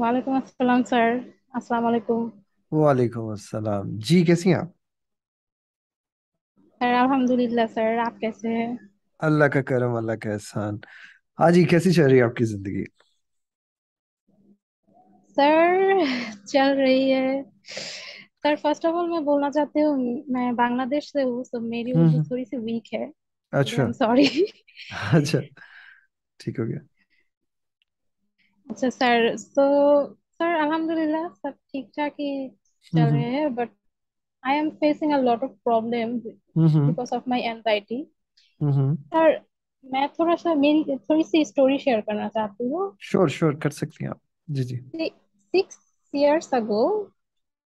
वालेकुम अस्सलाम सर अस्सलाम वालेकुम वालेकुम अस्सलाम जी कैसी हैं आप सर अल्हम्दुलिल्लाह सर आप कैसे हैं अल्लाह का करम अल्लाह का एहसान हाँ जी कैसी चल रही है आपकी जिंदगी सर चल रही है सर फर्स्ट ऑफ ऑल मैं बोलना चाहती हूँ मैं बांग्लादेश से हूँ तो मेरी हम्म, उर्दू हम्म। थोड़ी सी वीक है अच्छा सॉरी अच्छा ठीक हो गया अच्छा सर तो सर अल्हम्दुलिल्लाह सब ठीक ठाक ही चल रहे हैं but I am facing a lot of problem because of my anxiety sir मैं थोड़ा सा मेन थोड़ी सी स्टोरी शेयर करना चाहती हूँ श्योर श्योर कर सकती हैं आप जी जी सिक्स इयर्स अगो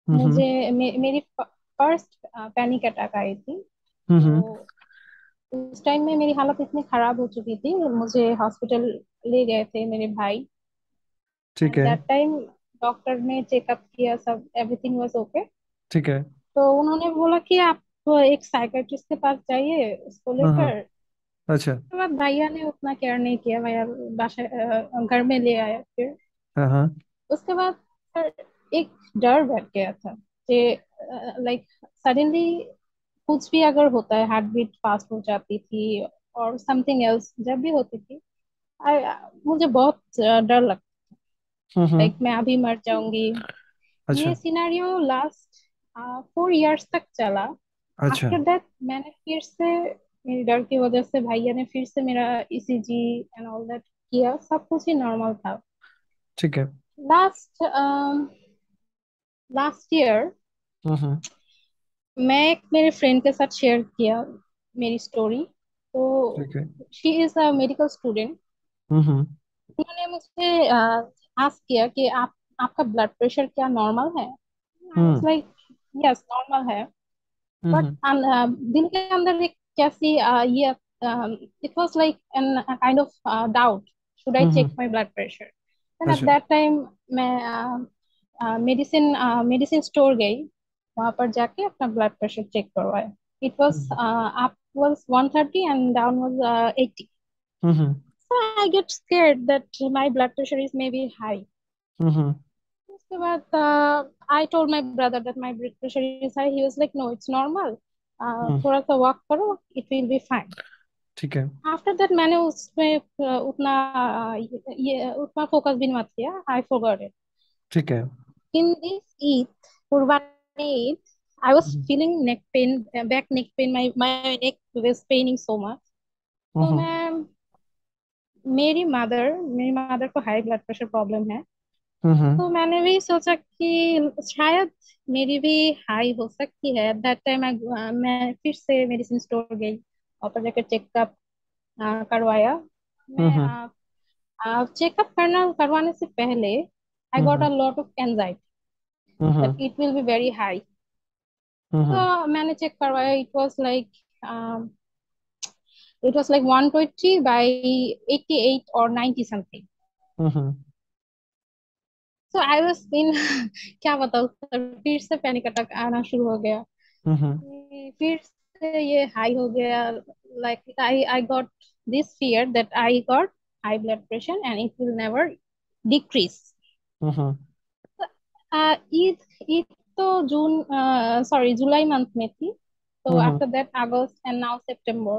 मुझे मे, मेरी फर्स्ट पैनिक अटैक आई थी तो उस टाइम में मेरी हालत इतनी खराब हो चुकी थी मुझे हॉस्पिटल ले गए थे मेरे भाई ठीक है दैट टाइम डॉक्टर ने चेकअप किया सब एवरीथिंग वाज ओके ठीक है तो उन्होंने बोला कि आप एक साइकेट्रिस्ट के पास जाइए उसको हाँ, हाँ। लेकर अच्छा उसके बाद भैया ने उतना केयर नहीं किया भैया घर में ले आया फिर हाँ, उसके बाद एक डर बैठ गया था कि लाइक सडनली कुछ भी अगर होता है हार्ट बीट फास्ट हो जाती थी और समथिंग एल्स जब भी होती थी आ, मुझे बहुत डर लगता लाइक mm-hmm. like, मैं अभी मर जाऊंगी अच्छा। ये सिनारियो लास्ट फोर इयर्स तक चला अच्छा। अच्छा। दैट मैंने फिर से मेरी डर की वजह से भैया ने फिर से मेरा ईसीजी एंड ऑल दैट किया सब कुछ ही नॉर्मल था ठीक है लास्ट लास्ट ईयर मैं एक मेरे फ्रेंड के साथ शेयर किया मेरी स्टोरी तो she is a medical student उन्होंने मुझे आस्क किया कि आप आपका ब्लड प्रेशर क्या नॉर्मल है लाइक यस नॉर्मल है बट हम्म, हम्म। दिल के अंदर एक कैसी ये it was like an kind of doubt should I check my blood pressure and at that time मैं मेडिसिन मेडिसिन स्टोर गई वहां पर जाके अपना ब्लड प्रेशर चेक करवाया it was up was 130 and down was 80 I get scared that my blood pressure is maybe high. Mm-hmm. Uh, I told my brother that my blood pressure is high. He was like, no, it's normal. Uh, hmm. थोड़ा सा walk करो it will be fine ठीक है after that मैंने उसमें uh, उतना ये उतना फोकस भी मत किया आई फॉरगॉट इट ठीक है इन दिस ईद कुर्बानी Eid hmm. feeling neck pain, back neck pain. My my neck was neck so much. So much So, मैं mm-hmm. मेरी मदर मेरी मदर को हाई ब्लड प्रेशर प्रॉब्लम है तो मैंने भी सोचा कि शायद मेरी भी हाई हो सकती है दैट टाइम मैं फिर से मेडिसिन स्टोर गई और पर जाकर चेकअप करवाया मैं चेकअप करना करवाने से पहले I got a lot of anxiety it will be very high तो मैंने चेक करवाया it was like it was like 120 by 88 or 90 something mm-hmm. so i was in क्या बताऊँ फिर से पैनिक अटैक आना शुरू हो गया mm-hmm. फिर से ये हो गया like i i got this fear that i got high blood pressure and it will never decrease Uh mm-hmm. huh. uh, it it तो जून सॉरी जुलाई मंथ में थी तो mm-hmm. after that August and now September.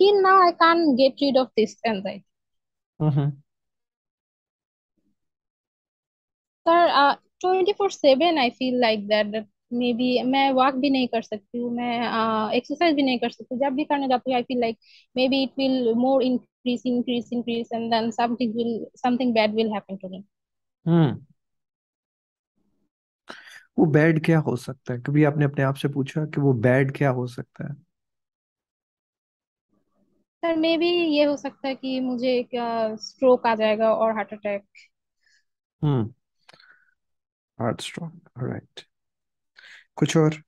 till now I can't get rid of this anxiety. Mm-hmm. Sir, uh, 24/7 I feel like that, that maybe मैं walk भी नहीं कर सकती हूँ मैं एक्सरसाइज uh, भी नहीं कर सकती जब भी करने जाती हूँ I feel like maybe it will more increase increase increase and then something will something bad will happen to me वो बैड क्या हो सकता है कभी आपने अपने आप से पूछा कि वो बैड क्या हो सकता है सर मे भी ये हो सकता है कि मुझे क्या स्ट्रोक आ जाएगा और heart attack hmm heart stroke right कुछ और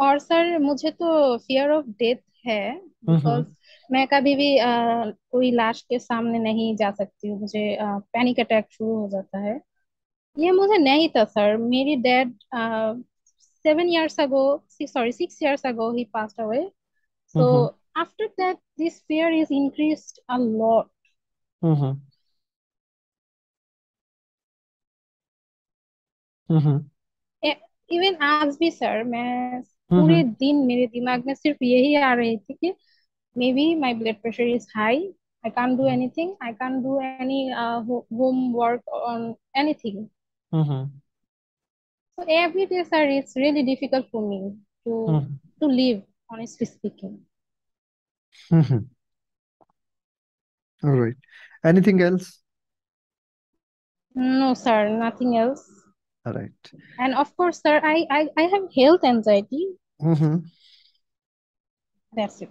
और सर मुझे तो फियर ऑफ डेथ है बिकॉज hmm, hmm. मैं कभी भी आ, कोई लाश के सामने नहीं जा सकती हूँ मुझे पैनिक अटैक शुरू हो जाता है ये मुझे नहीं था सर मेरी dad seven years ago sorry six years ago ही pass away So mm-hmm. after that, this fear is increased a lot. Mm-hmm. Mm-hmm. Uh, even आज भी सर मैं पूरे दिन मेरे दिमाग में सिर्फ यही आ रही थी कि maybe my blood I can't do mm-hmm. anything. I can't do any uh, homework on anything. Mm-hmm. So every day, sir, it's really difficult for me to mm to live. honestly speaking. Mm-hmm. All right. Anything else? No, sir, nothing else. All right. And of course, sir, I I, I have health anxiety. Mm-hmm. That's it.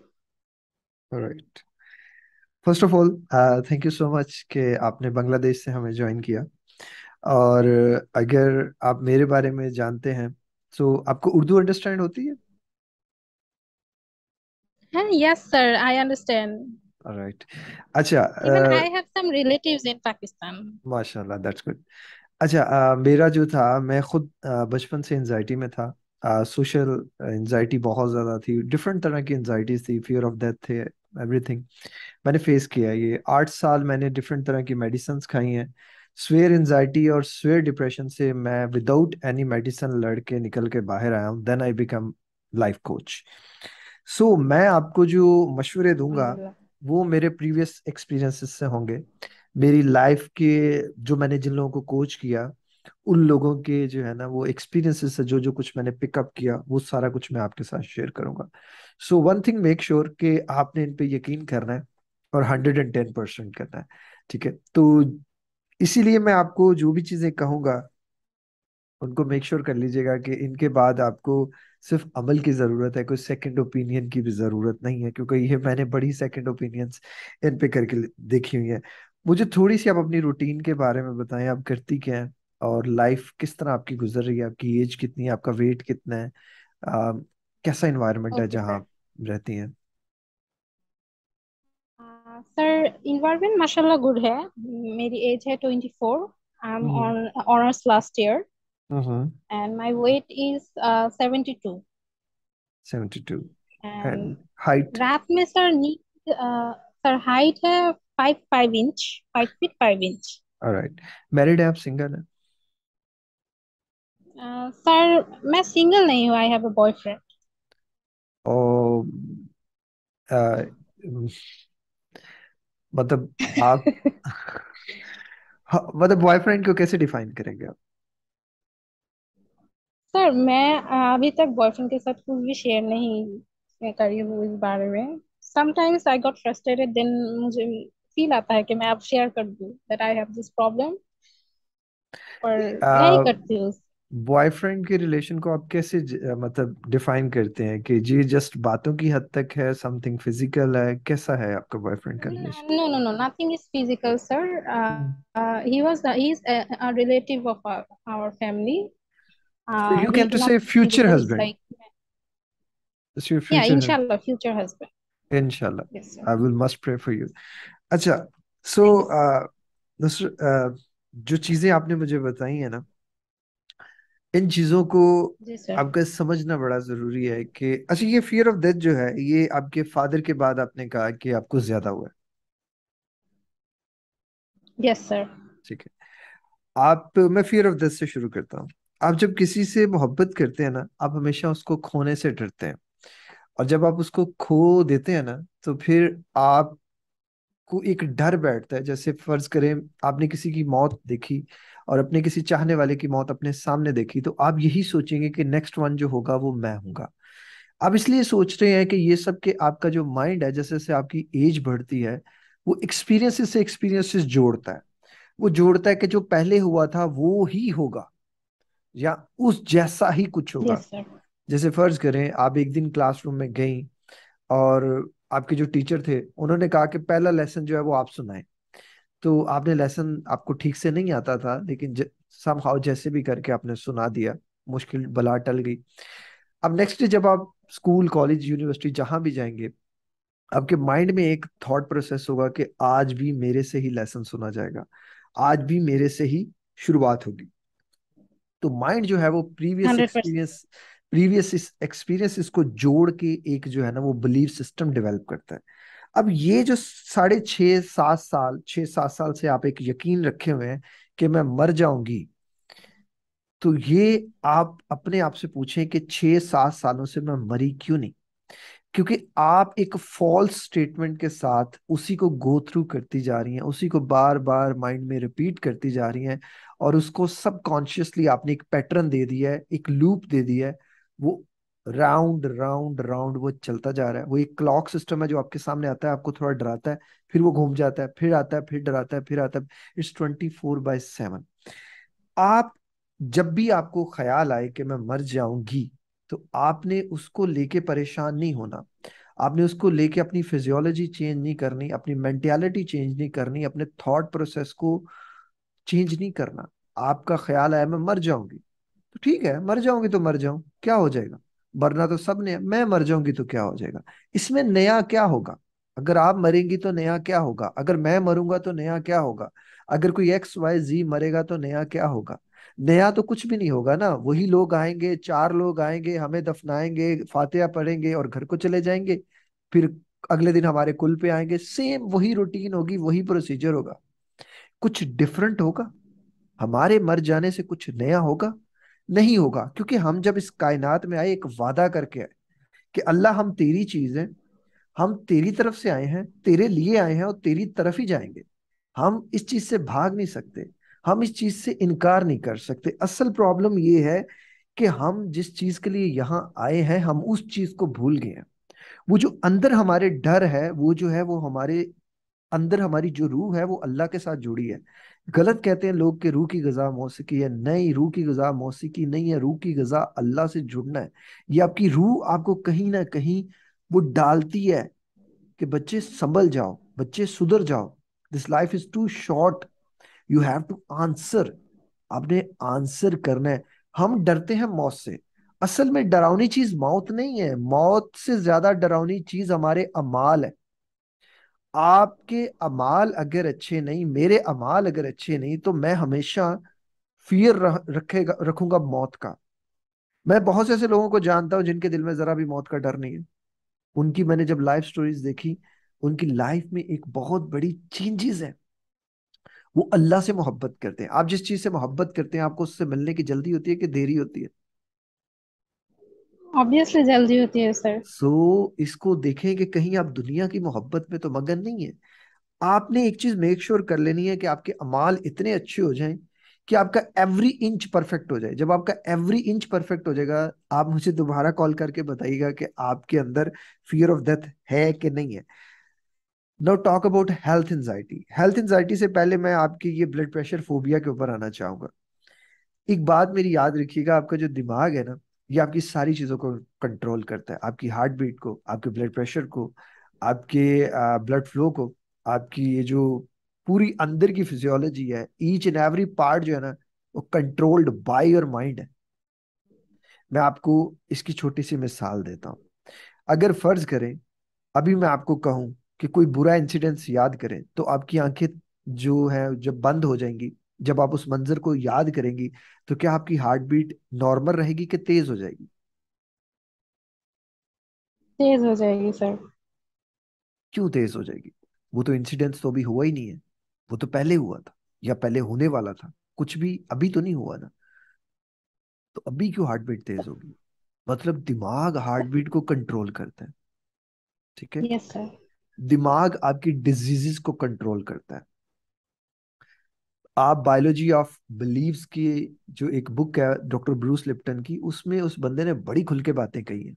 All right. First of all thank you so much कि आपने बांग्लादेश से हमें join किया और अगर आप मेरे बारे में जानते हैं तो आपको उर्दू अंडरस्टैंड होती है yes yes sir I understand right अच्छा even uh, i have some relatives in pakistan mashallah that's अच्छा आ, uh, मेरा जो था मैं खुद uh, बचपन से एनजाइटी में था सोशल uh, एनजाइटी बहुत ज़्यादा थी डिफरेंट तरह की एनजाइटीज थी फियर ऑफ डेथ थे एवरीथिंग मैंने फेस किया ये आठ साल मैंने डिफरेंट तरह की मेडिसिन खाई हैं स्वेयर एनजाइटी और स्वेयर डिप्रेशन से मैं विदाउट एनी मेडिसिन लड़के निकल के बाहर आया हूँ then I become life coach so so, मैं आपको जो मशवरे दूंगा हम्म, हम्म। वो मेरे प्रीवियस एक्सपीरियंसेस से होंगे मेरी लाइफ के जो मैंने जिन लोगों को कोच किया उन लोगों के जो है ना वो एक्सपीरियंसेस से जो जो कुछ मैंने पिकअप किया वो सारा कुछ मैं आपके साथ शेयर करूंगा so one thing make sure कि आपने इन पे यकीन करना है और हंड्रेड एंड टेन परसेंट करना है ठीक है तो इसीलिए मैं आपको जो भी चीजें कहूंगा उनको मेक श्योर sure कर लीजिएगा कि इनके बाद आपको सिर्फ अमल की ज़रूरत है कोई सेकंड ओपिनियन की भी ज़रूरत नहीं है क्योंकि ये मैंने बड़ी सेकंड ओपिनियंस इन पे करके देखी हुई है मुझे थोड़ी सी आप अपनी रूटीन के बारे में बताएं आप करती क्या है और लाइफ किस तरह आपकी गुजर रही है आपकी एज कितनी है आपका वेट कितना है आ, कैसा इन्वायरमेंट okay, है जहाँ आप रहती हैं सर इन्वायरमेंट माशाल्लाह गुड है मेरी एज है 24 I am on honours last year hmm and my weight is uh, 72 72 and, and height रात में सर नी सर हाइट है 5 5 inch 5 feet 5 inch alright married है आप सिंगल है सर मैं सिंगल नहीं हूँ आई हैव अ बॉयफ्रेंड ओ मतलब आप मतलब बॉयफ्रेंड को कैसे डिफाइन करेंगे आप सर मैं अभी तक बॉयफ्रेंड के साथ कुछ भी शेयर नहीं करी हूँ इस बारे में sometimes I got frustrated then मुझे फील आता है कि मैं अब शेयर कर दूँ that I have this problem और नहीं करती हूँ बॉयफ्रेंड के रिलेशन को आप कैसे मतलब डिफाइन करते हैं कि जी जस्ट बातों की हद तक है समथिंग फिजिकल है कैसा है आपका बॉयफ्रेंड का relation no no no nothing is physical sir he was he is a relative of our family so you came to say future husband. Like, yeah. future. Yeah, inshallah, husband. future husband. Inshallah. Yes, sir. I will must pray for you. अच्छा सो so, uh, जो चीजें आपने मुझे बताई है ना इन चीजों को आपका समझना बड़ा जरूरी है कि अच्छा ये फियर ऑफ डेथ जो है ये आपके फादर के बाद आपने कहा कि आपको ज्यादा हुआ यस सर ठीक है आप मैं फियर ऑफ डेथ से शुरू करता हूँ आप जब किसी से मोहब्बत करते हैं ना आप हमेशा उसको खोने से डरते हैं और जब आप उसको खो देते हैं ना तो फिर आप को एक डर बैठता है जैसे फर्ज करें आपने किसी की मौत देखी और अपने किसी चाहने वाले की मौत अपने सामने देखी तो आप यही सोचेंगे कि नेक्स्ट वन जो होगा वो मैं हूंगा आप इसलिए सोच रहे हैं कि ये सब के आपका जो माइंड है जैसे जैसे आपकी एज बढ़ती है वो एक्सपीरियंसेस से एक्सपीरियंसेस जोड़ता है वो जोड़ता है कि जो पहले हुआ था वो ही होगा या उस जैसा ही कुछ होगा yes, जैसे फर्ज करें आप एक दिन क्लासरूम में गई और आपके जो टीचर थे उन्होंने कहा कि पहला लेसन जो है वो आप सुनाएं तो आपने लेसन आपको ठीक से नहीं आता था लेकिन सम हाउ जैसे भी करके आपने सुना दिया मुश्किल बला टल गई अब नेक्स्ट जब आप स्कूल कॉलेज यूनिवर्सिटी जहां भी जाएंगे आपके माइंड में एक थॉट प्रोसेस होगा कि आज भी मेरे से ही लेसन सुना जाएगा आज भी मेरे से ही शुरुआत होगी तो माइंड जो है वो प्रीवियस एक्सपीरियंस प्रीवियस एक्सपीरियंस इसको जोड़ के एक जो है ना वो बिलीव सिस्टम डेवलप करता है अब ये जो साढ़े छः सात साल छः सात साल से आप एक यकीन रखे हुए हैं कि मैं मर जाऊंगी तो ये आप अपने आप से पूछें कि छः सात सालों से मैं मरी क्यों नहीं क्योंकि आप एक फॉल्स स्टेटमेंट के साथ उसी को गो थ्रू करती जा रही हैं उसी को बार बार माइंड में रिपीट करती जा रही हैं और उसको सबकॉन्शियसली आपने एक पैटर्न दे दिया है एक लूप दे दिया है वो राउंड राउंड राउंड वो चलता जा रहा है वो एक क्लॉक सिस्टम है जो आपके सामने आता है आपको थोड़ा डराता है फिर वो घूम जाता है फिर आता है फिर डराता है फिर आता है it's twenty four by seven आप जब भी आपको ख्याल आए कि मैं मर जाऊंगी तो आपने उसको लेके परेशान नहीं होना आपने उसको लेके अपनी फिजियोलॉजी चेंज नहीं करनी अपनी मेंटेलिटी चेंज नहीं करनी अपने थॉट प्रोसेस को चेंज नहीं करना आपका ख्याल आया मैं मर जाऊंगी तो ठीक है मर जाऊंगी तो मर जाऊं क्या हो जाएगा मरना तो सब मैं मर जाऊंगी तो क्या हो जाएगा इसमें नया क्या होगा अगर आप मरेंगी तो नया क्या होगा अगर मैं मरूंगा तो नया क्या होगा अगर कोई एक्स वाई जी मरेगा तो नया क्या होगा नया तो कुछ भी नहीं होगा ना वही लोग आएंगे चार लोग आएंगे हमें दफनाएंगे फातिया पढ़ेंगे और घर को चले जाएंगे फिर अगले दिन हमारे कुल पे आएंगे सेम वही रूटीन होगी वही प्रोसीजर होगा कुछ डिफरेंट होगा हमारे मर जाने से कुछ नया होगा नहीं होगा क्योंकि हम जब इस कायनात में आए एक वादा करके आए कि अल्लाह हम तेरी चीज हैं हम तेरी तरफ से आए हैं तेरे लिए आए हैं और तेरी तरफ ही जाएंगे हम इस चीज से भाग नहीं सकते हम इस चीज से इनकार नहीं कर सकते असल प्रॉब्लम ये है कि हम जिस चीज के लिए यहाँ आए हैं हम उस चीज को भूल गए हैं वो जो अंदर हमारे डर है वो जो है वो हमारे अंदर हमारी जो रूह है वो अल्लाह के साथ जुड़ी है गलत कहते हैं लोग के रूह की गजा मौसीकी है नहीं रूह की गजा मौसीकी नहीं है रूह की गजा अल्लाह से जुड़ना है ये आपकी रूह आपको कहीं ना कहीं वो डालती है कि बच्चे संभल जाओ बच्चे सुधर जाओ this life is too short you have to answer आपने आंसर करना है हम डरते हैं मौत से असल में डरावनी चीज मौत नहीं है मौत से ज्यादा डरावनी चीज हमारे अमाल है आपके अमाल अगर अच्छे नहीं मेरे अमाल अगर अच्छे नहीं तो मैं हमेशा फियर रखेगा रखूंगा मौत का मैं बहुत से ऐसे लोगों को जानता हूं जिनके दिल में जरा भी मौत का डर नहीं है उनकी मैंने जब लाइफ स्टोरीज देखी उनकी लाइफ में एक बहुत बड़ी चेंजेस है वो अल्लाह से मोहब्बत करते हैं आप जिस चीज से मोहब्बत करते हैं आपको उससे मिलने की जल्दी होती है कि देरी होती है ऑब्वियसली जल्दी होती है सर सो so, इसको देखें कि कहीं आप दुनिया की मोहब्बत में तो मगन नहीं है आपने एक चीज मेक श्योर कर लेनी है कि आपके अमाल इतने अच्छे हो जाएं कि आपका एवरी इंच परफेक्ट हो जाए जब आपका एवरी इंच परफेक्ट हो जाएगा आप मुझे दोबारा कॉल करके बताइएगा कि आपके अंदर फियर ऑफ डेथ है कि नहीं है no talk about health anxiety health anxiety से पहले मैं आपके ये ब्लड प्रेशर फोबिया के ऊपर आना चाहूंगा एक बात मेरी याद रखिएगा आपका जो दिमाग है ना ये आपकी सारी चीज़ों को कंट्रोल करता है आपकी हार्ट बीट को आपके ब्लड प्रेशर को आपके ब्लड फ्लो को आपकी ये जो पूरी अंदर की फिजियोलॉजी है ईच एंड एवरी पार्ट जो है ना वो कंट्रोल्ड बाय योर माइंड है मैं आपको इसकी छोटी सी मिसाल देता हूं अगर फर्ज करें अभी मैं आपको कहूं कि कोई बुरा इंसिडेंस याद करें तो आपकी आंखें जो है जब बंद हो जाएंगी जब आप उस मंजर को याद करेंगी तो क्या आपकी हार्ट बीट नॉर्मल रहेगी कि तेज हो जाएगी तेज हो जाएगी सर क्यों तेज हो जाएगी वो तो इंसिडेंट तो अभी हुआ ही नहीं है वो तो पहले हुआ था या पहले होने वाला था कुछ भी अभी तो नहीं हुआ ना तो अभी क्यों हार्ट बीट तेज होगी मतलब दिमाग हार्ट बीट को कंट्रोल करता है ठीक है यस सर दिमाग आपकी डिजीजेस को कंट्रोल करता है आप बायोलॉजी ऑफ बिलीव्स की जो एक बुक है डॉक्टर ब्रूस लिप्टन की उसमें उस बंदे ने बड़ी खुल के बातें कही हैं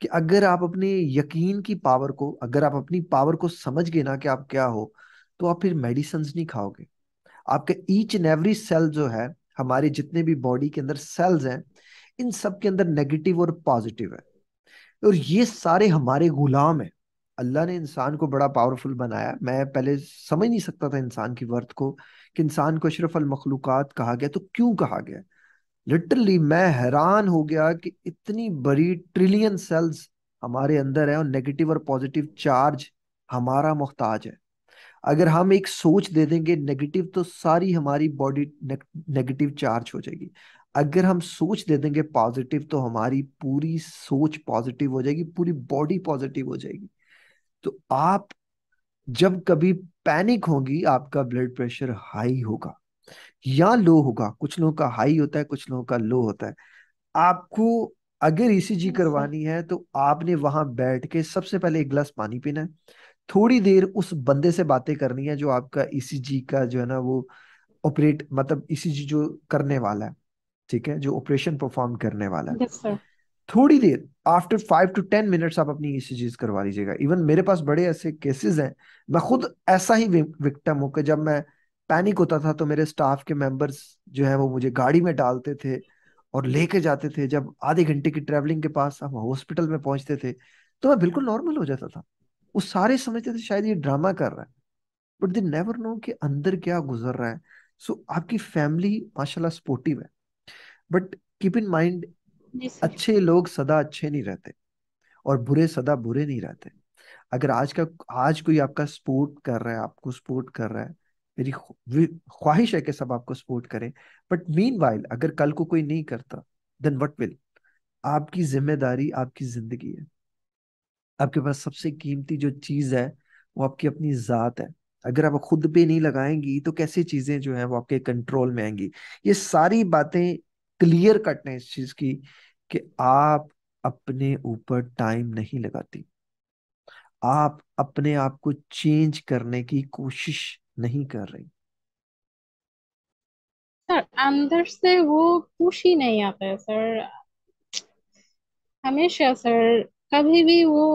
कि अगर आप अपने यकीन की पावर को अगर आप अपनी पावर को समझ गए ना कि आप क्या हो तो आप फिर मेडिसन नहीं खाओगे आपके ईच एंड एवरी सेल जो है हमारे जितने भी बॉडी के अंदर सेल्स हैं इन सब के अंदर नेगेटिव और पॉजिटिव है और ये सारे हमारे गुलाम हैं अल्लाह ने इंसान को बड़ा पावरफुल बनाया मैं पहले समझ नहीं सकता था इंसान की वर्थ को कि इंसान को अशरफ मखलूक़ात कहा गया तो क्यों कहा गया लिटरली मैं हैरान हो गया कि इतनी बड़ी ट्रिलियन सेल्स हमारे अंदर है और नेगेटिव और पॉजिटिव चार्ज हमारा मोहताज है अगर हम एक सोच दे देंगे नेगेटिव तो सारी हमारी बॉडी नेगेटिव चार्ज हो जाएगी अगर हम सोच दे देंगे पॉजिटिव तो हमारी पूरी सोच पॉजिटिव हो जाएगी पूरी बॉडी पॉजिटिव हो जाएगी तो आप जब कभी पैनिक होगी आपका ब्लड प्रेशर हाई होगा या लो होगा कुछ लोगों का हाई होता है कुछ लोगों का लो होता है आपको अगर ईसीजी e करवानी है तो आपने वहां बैठ के सबसे पहले एक गिलास पानी पीना है थोड़ी देर उस बंदे से बातें करनी है जो आपका ईसीजी e का जो है ना वो ऑपरेट मतलब ईसीजी e जो करने वाला है ठीक है जो ऑपरेशन परफॉर्म करने वाला है yes, थोड़ी देर after five to ten minutes आप अपनी ई करवा लीजिएगा इवन मेरे पास बड़े ऐसे केसेस हैं मैं खुद ऐसा ही विक्टम हूँ कि जब मैं पैनिक होता था तो मेरे स्टाफ के मेंबर्स जो है वो मुझे गाड़ी में डालते थे और लेके जाते थे जब आधे घंटे की ट्रेवलिंग के पास हम हॉस्पिटल में पहुंचते थे तो मैं बिल्कुल नॉर्मल हो जाता था वो सारे समझते थे शायद ये ड्रामा कर रहा है बट दे नेवर नो कि अंदर क्या गुजर रहा है सो so, आपकी फैमिली माशाल्लाह सपोर्टिव है बट कीप इन माइंड अच्छे लोग सदा अच्छे नहीं रहते और बुरे सदा बुरे नहीं रहते अगर आज का आज कोई आपका सपोर्ट कर रहा है आपको सपोर्ट कर रहा है मेरी ख्वाहिश है कि सब आपको सपोर्ट करें बट मीन वाइल अगर कल को कोई नहीं करता देन वट विल आपकी जिम्मेदारी आपकी जिंदगी है आपके पास सबसे कीमती जो चीज है वो आपकी अपनी जात है अगर आप खुद पे नहीं लगाएंगी तो कैसी चीजें जो है वो आपके कंट्रोल में आएंगी ये सारी बातें क्लियर कट है इस चीज की कि आप अपने ऊपर टाइम नहीं लगाती आप अपने आप को चेंज करने की कोशिश नहीं कर रही सर अंदर से वो पुश ही नहीं आता है सर हमेशा सर कभी भी वो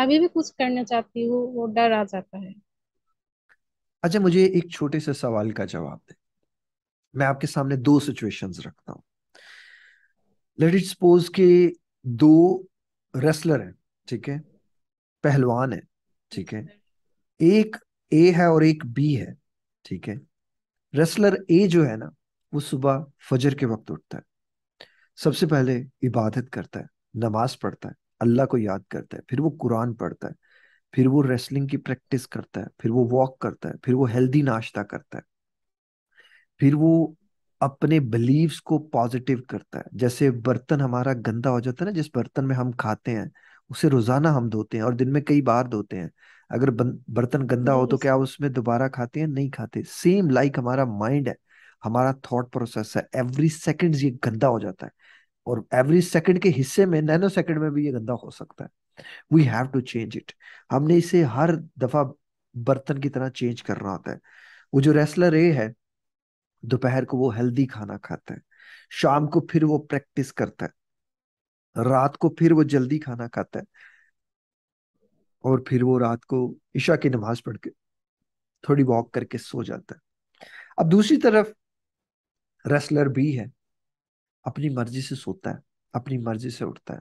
कभी भी कुछ करना चाहती हूँ वो डर आ जाता है अच्छा मुझे एक छोटे से सवाल का जवाब दे मैं आपके सामने दो सिचुएशंस रखता हूँ लेट इट सपोज के दो रेसलर हैं ठीक है पहलवान है ठीक है एक ए है और एक बी है ठीक है रेसलर ए जो है ना वो सुबह फजर के वक्त उठता है सबसे पहले इबादत करता है नमाज पढ़ता है अल्लाह को याद करता है फिर वो कुरान पढ़ता है फिर वो रेसलिंग की प्रैक्टिस करता है फिर वो वॉक करता है फिर वो हेल्दी नाश्ता करता है फिर वो अपने बिलीव्स को पॉजिटिव करता है जैसे बर्तन हमारा गंदा हो जाता है ना जिस बर्तन में हम खाते हैं उसे रोजाना हम धोते हैं और दिन में कई बार धोते हैं अगर बर्तन गंदा हो तो क्या उसमें दोबारा खाते हैं नहीं खाते सेम लाइक like हमारा माइंड है हमारा थॉट प्रोसेस है एवरी सेकेंड ये गंदा हो जाता है और एवरी सेकेंड के हिस्से में नैनो सेकेंड में भी ये गंदा हो सकता है we have to change it हमने इसे हर दफा बर्तन की तरह चेंज करना होता है वो जो रेसलर ए है दोपहर को वो हेल्दी खाना खाता है शाम को फिर वो प्रैक्टिस करता है रात को फिर वो जल्दी खाना खाता है और फिर वो रात को ईशा की नमाज पढ़ के थोड़ी वॉक करके सो जाता है अब दूसरी तरफ रेसलर भी है अपनी मर्जी से सोता है अपनी मर्जी से उठता है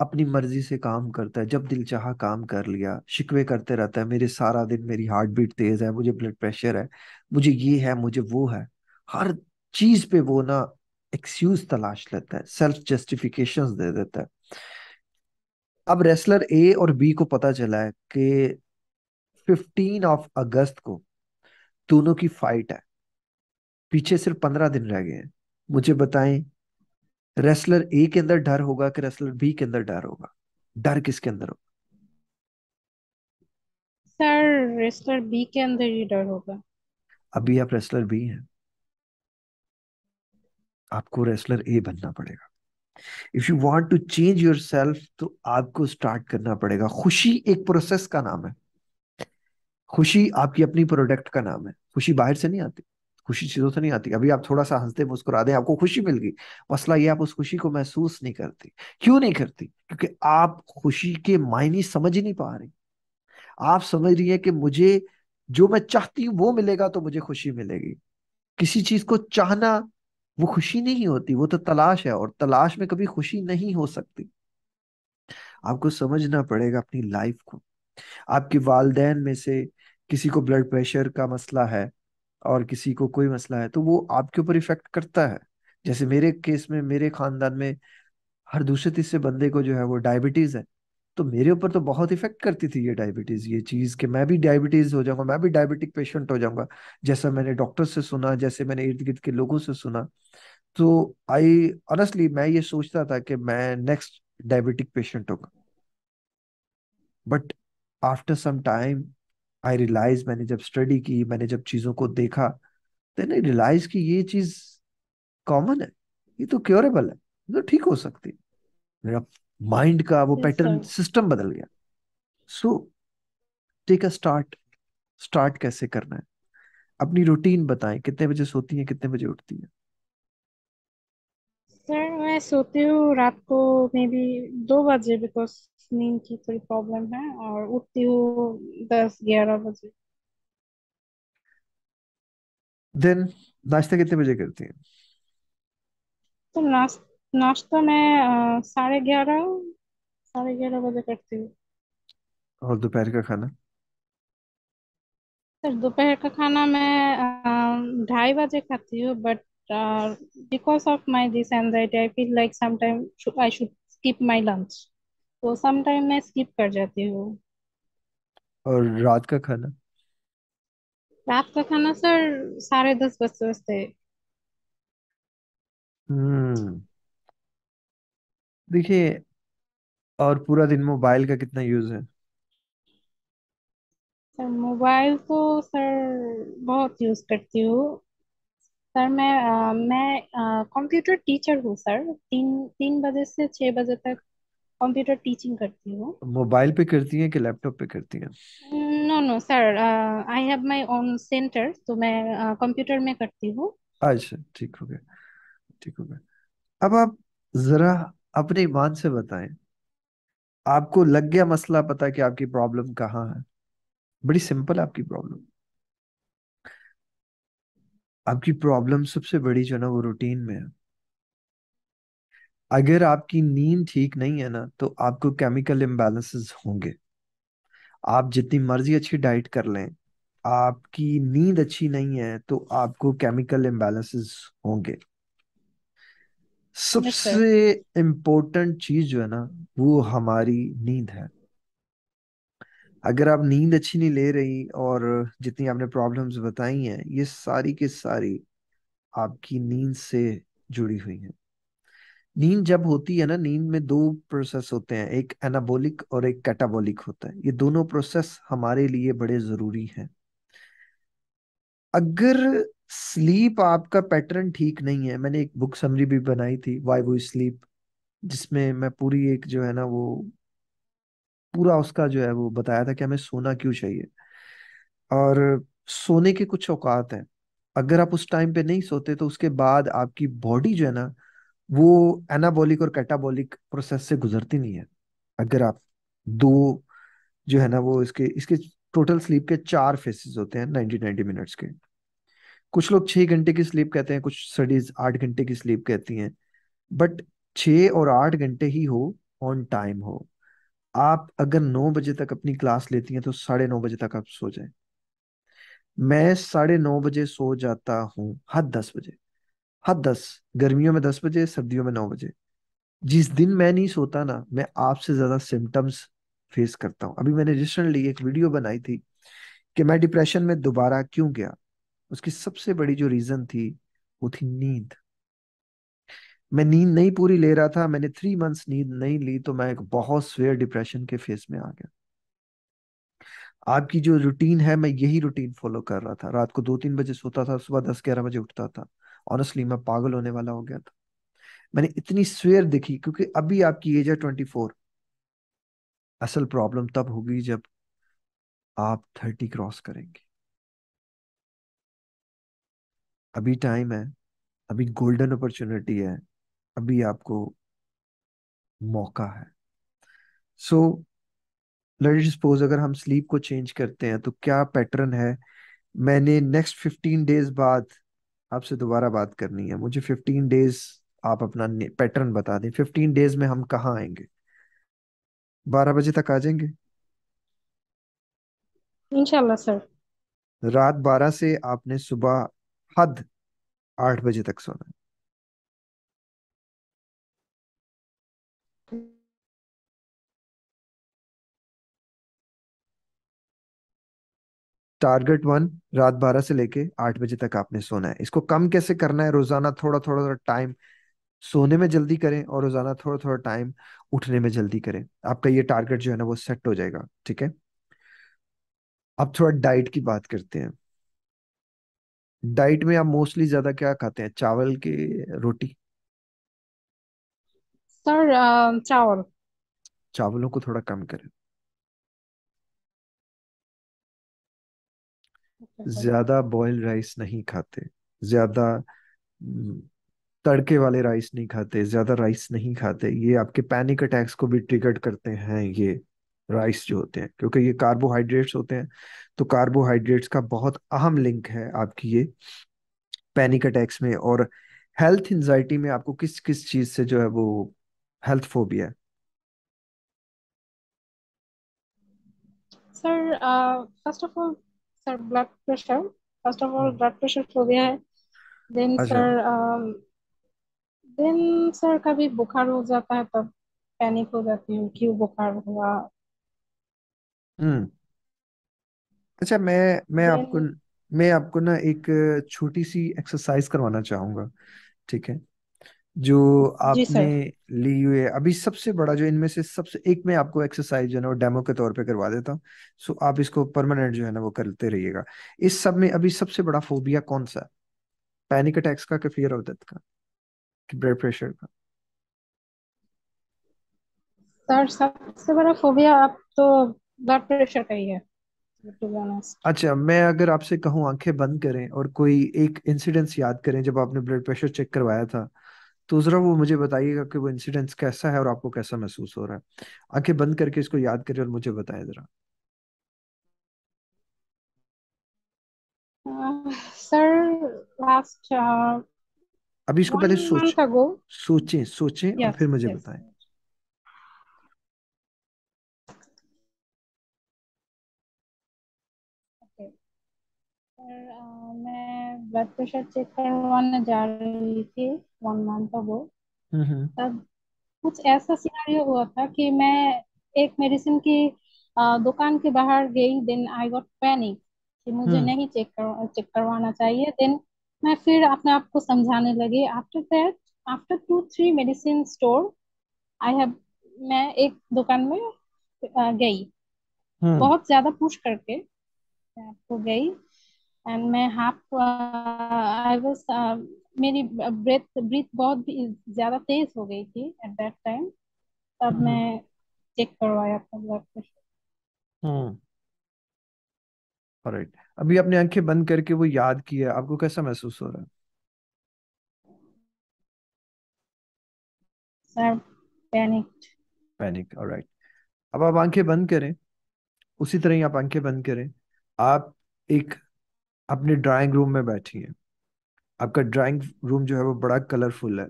अपनी मर्जी से काम करता है जब दिल चाह काम कर लिया शिकवे करते रहता है मेरे सारा दिन मेरी हार्ट बीट तेज है मुझे ब्लड प्रेशर है मुझे ये है मुझे वो है हर चीज पे वो ना एक्सक्यूज तलाश लेता है सेल्फ जस्टिफिकेशन दे देता है अब रेसलर ए और बी को पता चला है कि फिफ्टीन ऑफ अगस्त को दोनों की फाइट है पीछे सिर्फ पंद्रह दिन रह गए हैं मुझे बताएं रेसलर ए के अंदर डर होगा कि रेसलर बी के अंदर डर होगा डर किसके अंदर होगा सर रेसलर बी के अंदर ही डर होगा अभी आप रेसलर बी हैं आपको रेसलर ए बनना पड़ेगा if you want to change yourself तो आपको स्टार्ट करना पड़ेगा खुशी एक प्रोसेस का नाम है खुशी आपकी अपनी प्रोडक्ट का नाम है खुशी बाहर से नहीं आती खुशी चीजों से नहीं आती अभी आप थोड़ा सा हंसते मुस्कुराते आपको खुशी मिल गई मसला ये आप उस खुशी को महसूस नहीं करती क्यों नहीं करती क्योंकि आप खुशी के मायने समझ नहीं पा रही आप समझ रही है कि मुझे जो मैं चाहती हूँ वो मिलेगा तो मुझे खुशी मिलेगी किसी चीज को चाहना वो खुशी नहीं होती वो तो तलाश है और तलाश में कभी खुशी नहीं हो सकती आपको समझना पड़ेगा अपनी लाइफ को आपके वालदेन में से किसी को ब्लड प्रेशर का मसला है और किसी को कोई मसला है तो वो आपके ऊपर इफेक्ट करता है जैसे मेरे केस में मेरे खानदान में हर दूसरे तीसरे बंदे को जो है वो डायबिटीज है तो मेरे ऊपर तो बहुत इफेक्ट करती थी ये डायबिटीज ये चीज कि मैं भी डायबिटीज हो जाऊंगा मैं भी डायबिटिक पेशेंट हो जाऊंगा जैसा मैंने डॉक्टर से सुना जैसे मैंने इर्द गिर्द के लोगों से सुना तो आई ऑनेस्टली मैं ये सोचता था कि मैं नेक्स्ट डायबिटिक पेशेंट होगा but after some time I realize मैंने जब स्टडी की मैंने जब चीज़ों को देखा देन आई रियलाइज कि ये चीज़ कॉमन है ये तो क्योरेबल है तो ठीक हो सकती है मेरा माइंड का वो पैटर्न सिस्टम बदल गया so take a start start कैसे करना है अपनी रूटीन बताएं कितने बजे सोती हैं कितने बजे उठती हैं मैं सोती हूँ रात को मे बी दो बजे बिकॉज नींद की थोड़ी प्रॉब्लम है और उठती हूँ दस ग्यारह बजे देन नाश्ता कितने बजे करती हैं तो नाश नाश्ता मैं साढ़े ग्यारह साढ़े ग्यारह बजे करती हूँ और दोपहर का खाना सर दोपहर का खाना मैं ढाई बजे खाती हूँ but uh, because of my this anxiety i feel like sometimes should, i should skip my lunch So sometime मैं skip कर जाती हूँ और रात का खाना रात का खाना सर साढ़े दस बजते बजते हम्म देखिए और पूरा दिन मोबाइल का कितना यूज है सर मोबाइल तो सर बहुत यूज करती हूँ सर मैं आ, मैं कंप्यूटर टीचर हूँ सर तीन तीन बजे से छह बजे तक कंप्यूटर टीचिंग करती हूँ मोबाइल पे करती है कि लैपटॉप पे करती है no no sir I have my own centre तो मैं कंप्यूटर में करती हूँ अच्छा ठीक हो गया ठीक हो गया अब आप जरा अपने ईमान से बताएं आपको लग गया मसला पता कि आपकी प्रॉब्लम कहाँ है बड़ी सिंपल आपकी प्रॉब्लम आपकी प्रॉब्लम सबसे बड़ी जो है ना वो रूटीन में है अगर आपकी नींद ठीक नहीं है ना तो आपको केमिकल इम्बेलेंसेस होंगे आप जितनी मर्जी अच्छी डाइट कर लें आपकी नींद अच्छी नहीं है तो आपको केमिकल इम्बेलेंसेस होंगे सबसे इम्पोर्टेंट चीज जो है ना वो हमारी नींद है अगर आप नींद अच्छी नहीं ले रही और जितनी आपने प्रॉब्लम्स बताई हैं ये सारी की सारी आपकी नींद से जुड़ी हुई है नींद जब होती है ना नींद में दो प्रोसेस होते हैं एक एनाबोलिक और एक कैटाबोलिक होता है ये दोनों प्रोसेस हमारे लिए बड़े जरूरी हैं अगर स्लीप आपका पैटर्न ठीक नहीं है मैंने एक बुक समरी भी बनाई थी वाई वो स्लीप जिसमें मैं पूरी एक जो है ना वो पूरा उसका जो है वो बताया था कि हमें सोना क्यों चाहिए और सोने के कुछ औकात हैं अगर आप उस टाइम पे नहीं सोते तो उसके बाद आपकी बॉडी जो है ना वो एनाबॉलिक और कैटाबॉलिक प्रोसेस से गुजरती नहीं है अगर आप दो जो है ना वो इसके इसके टोटल स्लीप के चार फेसेस होते हैं नाइनटी नाइनटी मिनट्स के कुछ लोग छह घंटे की स्लीप कहते हैं कुछ स्टडीज आठ घंटे की स्लीप कहती हैं बट छे और आठ घंटे ही हो ऑन टाइम हो आप अगर नौ बजे तक अपनी क्लास लेती हैं तो साढ़े नौ बजे तक आप सो जाए मैं साढ़े नौ बजे सो जाता हूँ हद दस बजे हद दस गर्मियों में दस बजे सर्दियों में नौ बजे जिस दिन मैं नहीं सोता ना मैं आपसे ज्यादा सिम्टम्स फेस करता हूँ अभी मैंने रिसेंटली एक वीडियो बनाई थी कि मैं डिप्रेशन में दोबारा क्यों गया उसकी सबसे बड़ी जो रीजन थी वो थी नींद मैं नींद नहीं पूरी ले रहा था मैंने थ्री मंथ्स नींद नहीं ली तो मैं एक बहुत स्वेयर डिप्रेशन के फेस में आ गया आपकी जो रूटीन है मैं यही रूटीन फॉलो कर रहा था रात को दो तीन बजे सोता था सुबह दस ग्यारह बजे उठता था ऑनेस्टली मैं पागल होने वाला हो गया था मैंने इतनी स्वेयर दिखी क्योंकि अभी आपकी एज है ट्वेंटी फोर असल प्रॉब्लम तब होगी जब आप थर्टी क्रॉस करेंगे अभी टाइम है अभी गोल्डन अपॉर्चुनिटी है अभी आपको मौका है सो लेट सपोज अगर हम स्लीप को चेंज करते हैं तो क्या पैटर्न है मैंने नेक्स्ट फिफ्टीन डेज बाद आपसे दोबारा बात करनी है मुझे फिफ्टीन डेज आप अपना पैटर्न बता दें फिफ्टीन डेज में हम कहाँ आएंगे बारह बजे तक आ जाएंगे इंशाल्लाह सर रात बारह से आपने सुबह हद आठ बजे तक सोना है टारगेट वन रात बारह से लेके आठ बजे तक आपने सोना है इसको कम कैसे करना है रोजाना थोड़ा थोड़ा टाइम सोने में जल्दी करें और रोजाना थोड़ा थोड़ा टाइम उठने में जल्दी करें आपका ये टारगेट जो है ना वो सेट हो जाएगा ठीक है अब थोड़ा डाइट की बात करते हैं डाइट में आप मोस्टली ज्यादा क्या खाते हैं चावल के रोटी सर चावल चावलों को थोड़ा कम करें ज्यादा बॉयल राइस नहीं खाते ज्यादा हम्म, तड़के वाले राइस नहीं खाते ज्यादा राइस नहीं खाते ये आपके पैनिक अटैक्स को भी ट्रिगर करते हैं ये राइस जो होते हैं क्योंकि ये कार्बोहाइड्रेट्स होते हैं तो कार्बोहाइड्रेट्स का बहुत अहम लिंक है आपकी ये पैनिक अटैक्स में और हेल्थ एंजाइटी में आपको किस किस चीज से जो है वो health phobia sir first of all sir blood pressure first of all hmm. blood pressure phobia है then अच्छा. sir um, then sir कभी बुखार हो जाता है तब पैनिक हो जाती हूँ क्यों बुखार हुआ हम्म अच्छा मैं मैं आपको मैं आपको ना एक छोटी सी एक्सरसाइज करवाना चाहूंगा ठीक है जो जी आपने ली हुई है अभी सबसे बड़ा जो इनमें से सबसे एक में आपको एक्सरसाइज जो है ना वो डेमो के तौर पे करवा देता हूँ सो आप इसको परमानेंट जो है ना वो करते रहिएगा इस सब में अभी सबसे बड़ा फोबिया कौन सा है पैनिक अटैक्स का कि फियर ऑफ डेथ का कि ब्लड प्रेशर का सर सबसे बड़ा फोबिया आप तो ब्लड प्रेशर का ही है टू बी ऑनेस्ट अच्छा मैं अगर आपसे कहूँ आंखें बंद करें और कोई एक इंसिडेंस याद करें जब आपने ब्लड प्रेशर चेक करवाया था तो ज़रा वो मुझे बताइएगा कि वो इंसिडेंस कैसा है और आपको कैसा महसूस हो रहा है आंखें बंद करके इसको याद करिए और मुझे बताए ज़रा सर लास्ट uh, अभी इसको पहले सोच सोचें सोचें yes, और फिर मुझे yes. बताएं सर मैं ब्लड प्रेशर चेक करवाने जा रही थी वन मंथ अगो तब कुछ ऐसा सिनेरियो हुआ था कि मैं एक मेडिसिन की दुकान के बाहर गई देन आई गॉट पैनिक कि मुझे हम्म। नहीं चेक कर, चेक करवाना चाहिए देन मैं फिर अपने आप को समझाने लगी after that after two three medicine store I have मैं एक दुकान में गई हम्म। बहुत ज्यादा पुश करके आपको गई एंड मैं हाफ आई वाज मेरी ब्रेथ ब्रीथ बहुत ज्यादा तेज हो गई थी एट दैट टाइम तब हम्म। मैं चेक करवाया था ब्लड प्रेशर हम्म ऑलराइट अभी आपने आंखें बंद करके वो याद किया आपको कैसा महसूस हो रहा है सर पैनिक्ड पैनिक ऑलराइट अब आप आंखें बंद करें उसी तरह ही आप आंखें बंद करें आप एक अपने ड्राइंग रूम में बैठी हैं आपका ड्राइंग रूम जो है वो बड़ा कलरफुल है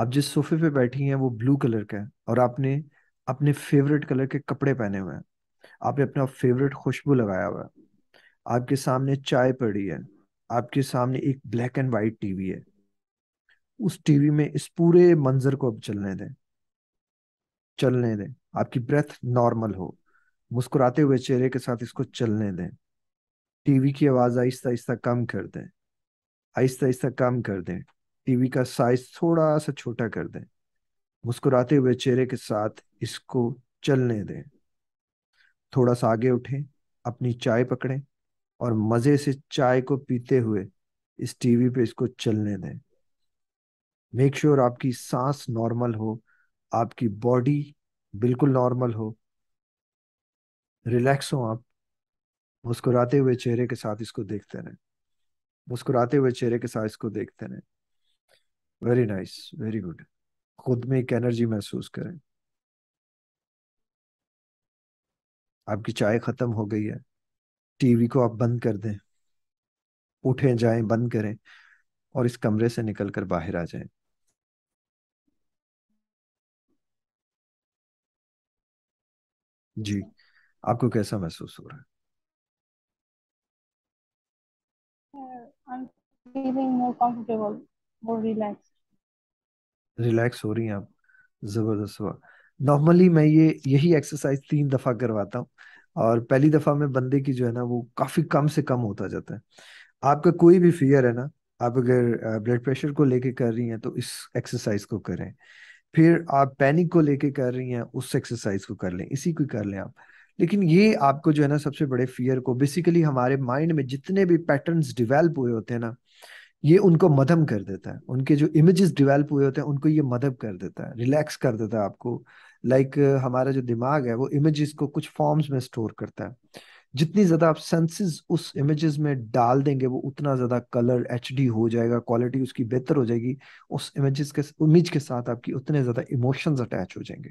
आप जिस सोफे पे बैठी हैं वो ब्लू कलर का है और आपने अपने फेवरेट कलर के कपड़े पहने हुए हैं आपने अपना फेवरेट खुशबू लगाया हुआ है आपके सामने चाय पड़ी है आपके सामने एक ब्लैक एंड वाइट टीवी है उस टीवी में इस पूरे मंजर को अब चलने दें चलने दें आपकी ब्रेथ नॉर्मल हो मुस्कुराते हुए चेहरे के साथ इसको चलने दें टीवी की आवाज़ आहिस्ता आहिस्ता कम कर दें आहिस्ता आहिस्ता कम कर दें टीवी का साइज थोड़ा सा छोटा कर दें मुस्कुराते हुए चेहरे के साथ इसको चलने दें थोड़ा सा आगे उठें अपनी चाय पकड़ें और मज़े से चाय को पीते हुए इस टीवी पे इसको चलने दें मेक श्योर sure आपकी सांस नॉर्मल हो आपकी बॉडी बिल्कुल नॉर्मल हो रिलैक्स हो आप मुस्कुराते हुए चेहरे के साथ इसको देखते रहे मुस्कुराते हुए चेहरे के साथ इसको देखते रहे वेरी नाइस वेरी गुड खुद में एक एनर्जी महसूस करें आपकी चाय खत्म हो गई है टीवी को आप बंद कर दें उठे जाए बंद करें और इस कमरे से निकलकर बाहर आ जाए जी आपको कैसा महसूस हो रहा है feeling more comfortable more relax relax हो रही हैं आप जबरदस्त हुआ नॉर्मली मैं ये यही एक्सरसाइज तीन दफा करवाता हूँ और पहली दफा में बंदे की जो है ना वो काफी कम से कम होता जाता है आपका कोई भी फियर है ना आप अगर ब्लड प्रेशर को लेके कर रही हैं तो इस एक्सरसाइज को करें फिर आप पैनिक को लेके कर रही हैं उस एक्सरसाइज को कर लें इसी को कर लें आप लेकिन ये आपको जो है ना सबसे बड़े फियर को बेसिकली हमारे माइंड में जितने भी पैटर्न डिवेल्प हुए होते हैं ना ये उनको मदम कर देता है उनके जो इमेजेस डिवेल्प हुए होते हैं उनको ये मदम कर देता है रिलैक्स कर देता है आपको लाइक like, हमारा जो दिमाग है वो इमेजेस को कुछ फॉर्म्स में स्टोर करता है जितनी ज्यादा आप सेंसेस उस इमेजेस में डाल देंगे वो उतना ज्यादा कलर एच हो जाएगा क्वालिटी उसकी बेहतर हो जाएगी उस इमेजेस के इमेज के साथ आपकी उतने ज्यादा इमोशंस अटैच हो जाएंगे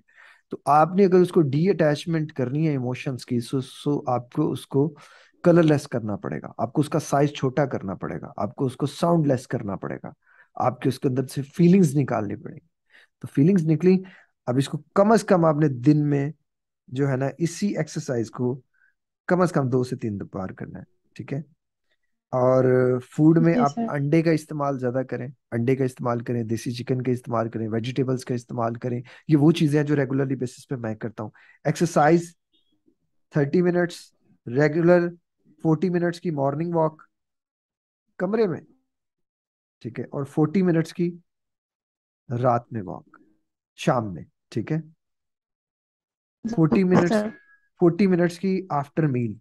तो आपने अगर उसको डी अटैचमेंट करनी है इमोशंस की सो सो आपको उसको कलरलेस करना पड़ेगा आपको उसका साइज छोटा करना पड़ेगा आपको उसको साउंडलेस करना पड़ेगा आपके उसके अंदर से फीलिंग्स निकालनी पड़ेगी तो फीलिंग्स निकली अब इसको कम अज कम आपने दिन में जो है ना इसी एक्सरसाइज को कम अज कम दो से तीन बार करना है ठीक है और फूड में आप अंडे का इस्तेमाल ज्यादा करें अंडे का इस्तेमाल करें देसी चिकन का इस्तेमाल करें वेजिटेबल्स का इस्तेमाल करें ये वो चीजें हैं जो रेगुलरली बेसिस पे मैं करता हूँ exercise thirty minutes regular forty minutes की मॉर्निंग वॉक कमरे में ठीक है और फोर्टी मिनट्स की रात में वॉक शाम में ठीक है फोर्टी मिनट्स फोर्टी मिनट्स की आफ्टर मील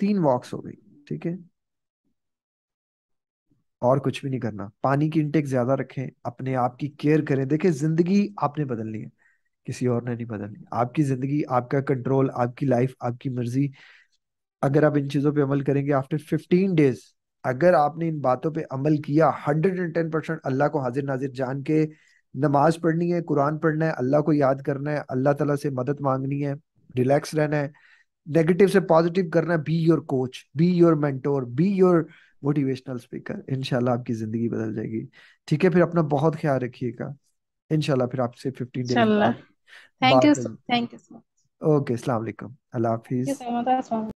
तीन वॉक्स हो गई ठीक है और कुछ भी नहीं करना पानी की इंटेक ज्यादा रखें अपने आप की केयर करें देखें जिंदगी आपने बदलनी है किसी और ने नहीं बदलनी आपकी जिंदगी आपका कंट्रोल आपकी लाइफ आपकी मर्जी अगर आप इन चीजों पर अमल करेंगे आफ्टर फिफ्टीन डेज अगर आपने इन बातों पे अमल किया hundred and ten percent Allah को हाजिर नाजिर जान के नमाज पढ़नी है कुरान पढ़ना है अल्लाह को याद करना है अल्लाह तला से मदद मांगनी है रिलैक्स रहना है नेगेटिव से पॉजिटिव करना है be your coach be your mentor be your motivational speaker इनशाला आपकी जिंदगी बदल जाएगी ठीक है फिर अपना बहुत ख्याल रखिएगा इनशाला फिर आपसे fifteen days thank you thank you okay अस्सलाम वालेकुम अल्लाह हाफिज़